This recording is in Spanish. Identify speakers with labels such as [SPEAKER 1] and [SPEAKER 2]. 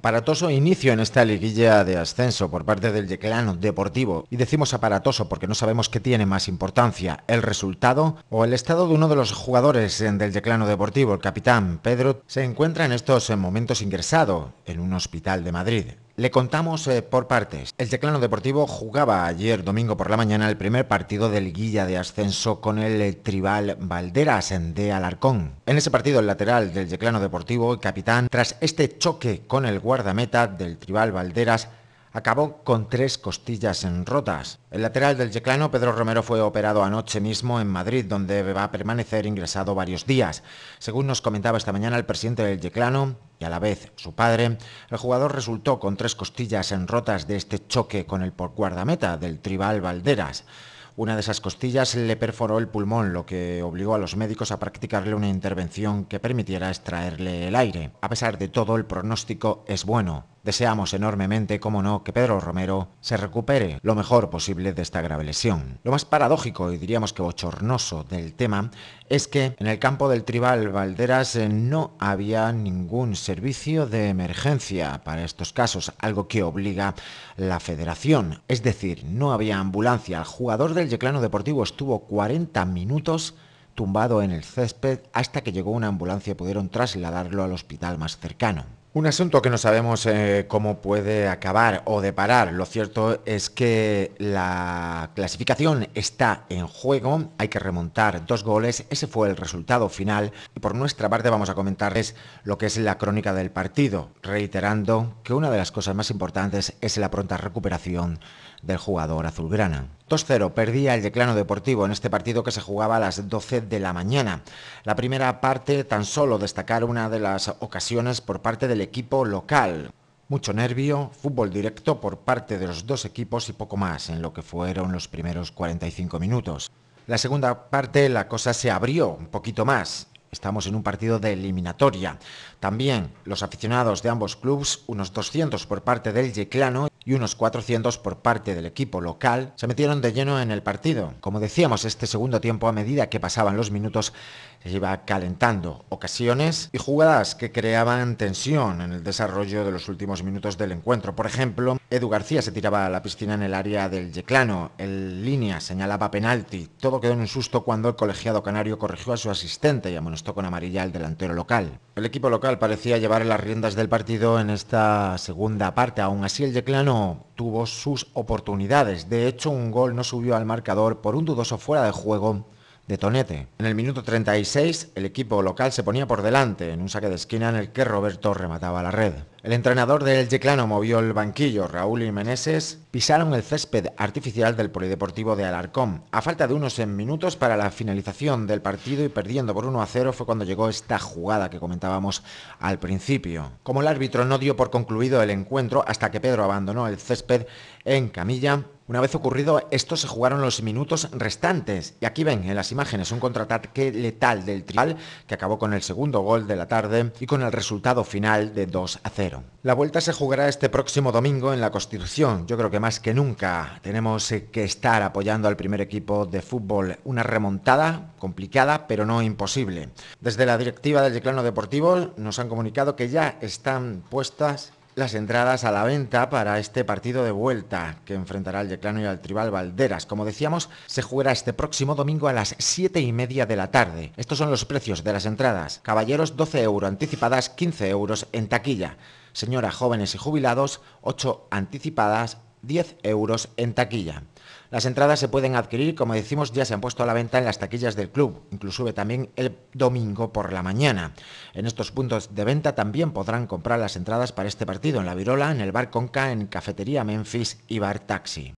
[SPEAKER 1] Aparatoso inicio en esta liguilla de ascenso por parte del Yeclano Deportivo. Y decimos aparatoso porque no sabemos qué tiene más importancia, el resultado o el estado de uno de los jugadores del Yeclano Deportivo, el capitán Pedro, se encuentra en estos momentos ingresado en un hospital de Madrid. Le contamos eh, por partes. El Teclano Deportivo jugaba ayer domingo por la mañana el primer partido del guilla de ascenso con el eh, Tribal Valderas de Alarcón. En ese partido el lateral del yeclano Deportivo, el capitán, tras este choque con el guardameta del Tribal Valderas, acabó con tres costillas en rotas. El lateral del Yeclano, Pedro Romero, fue operado anoche mismo en Madrid, donde va a permanecer ingresado varios días. Según nos comentaba esta mañana el presidente del Yeclano, y a la vez su padre, el jugador resultó con tres costillas en rotas de este choque con el por guardameta del Tribal Valderas. Una de esas costillas le perforó el pulmón, lo que obligó a los médicos a practicarle una intervención que permitiera extraerle el aire. A pesar de todo, el pronóstico es bueno. Deseamos enormemente, como no, que Pedro Romero se recupere lo mejor posible de esta grave lesión. Lo más paradójico y diríamos que bochornoso del tema es que en el campo del Tribal Valderas eh, no había ningún servicio de emergencia para estos casos, algo que obliga la federación. Es decir, no había ambulancia. El jugador del Yeclano Deportivo estuvo 40 minutos tumbado en el césped hasta que llegó una ambulancia y pudieron trasladarlo al hospital más cercano. Un asunto que no sabemos eh, cómo puede acabar o deparar. Lo cierto es que la clasificación está en juego. Hay que remontar dos goles. Ese fue el resultado final. Y por nuestra parte vamos a comentarles lo que es la crónica del partido, reiterando que una de las cosas más importantes es la pronta recuperación del jugador azulgrana. 2-0 perdía el declano deportivo en este partido que se jugaba a las 12 de la mañana. La primera parte tan solo destacar una de las ocasiones por parte del equipo local. Mucho nervio, fútbol directo por parte de los dos equipos y poco más en lo que fueron los primeros 45 minutos. La segunda parte la cosa se abrió un poquito más. Estamos en un partido de eliminatoria. También los aficionados de ambos clubes, unos 200 por parte del Yeclano y unos 400 por parte del equipo local, se metieron de lleno en el partido. Como decíamos, este segundo tiempo a medida que pasaban los minutos se iba calentando ocasiones y jugadas que creaban tensión en el desarrollo de los últimos minutos del encuentro. Por ejemplo, Edu García se tiraba a la piscina en el área del Yeclano. El línea señalaba penalti. Todo quedó en un susto cuando el colegiado canario corrigió a su asistente y amonestó con amarilla al delantero local. El equipo local parecía llevar las riendas del partido en esta segunda parte. Aún así, el Yeclano tuvo sus oportunidades. De hecho, un gol no subió al marcador por un dudoso fuera de juego Tonete. En el minuto 36, el equipo local se ponía por delante en un saque de esquina en el que Roberto remataba la red. El entrenador del Yeclano movió el banquillo, Raúl y Meneses pisaron el césped artificial del Polideportivo de Alarcón. A falta de unos minutos para la finalización del partido y perdiendo por 1 a 0 fue cuando llegó esta jugada que comentábamos al principio. Como el árbitro no dio por concluido el encuentro hasta que Pedro abandonó el césped en camilla, una vez ocurrido esto, se jugaron los minutos restantes. Y aquí ven en las imágenes un contraataque letal del Trial que acabó con el segundo gol de la tarde y con el resultado final de 2 a 0. La vuelta se jugará este próximo domingo en la Constitución. Yo creo que más que nunca tenemos eh, que estar apoyando al primer equipo de fútbol. Una remontada complicada, pero no imposible. Desde la directiva del Declano Deportivo nos han comunicado que ya están puestas las entradas a la venta para este partido de vuelta que enfrentará al Yeclano y al Tribal Valderas. Como decíamos, se jugará este próximo domingo a las 7 y media de la tarde. Estos son los precios de las entradas. Caballeros 12 euros anticipadas, 15 euros en taquilla. Señoras, jóvenes y jubilados, 8 anticipadas 10 euros en taquilla. Las entradas se pueden adquirir, como decimos, ya se han puesto a la venta en las taquillas del club, inclusive también el domingo por la mañana. En estos puntos de venta también podrán comprar las entradas para este partido en La Virola, en el Bar Conca, en Cafetería Memphis y Bar Taxi.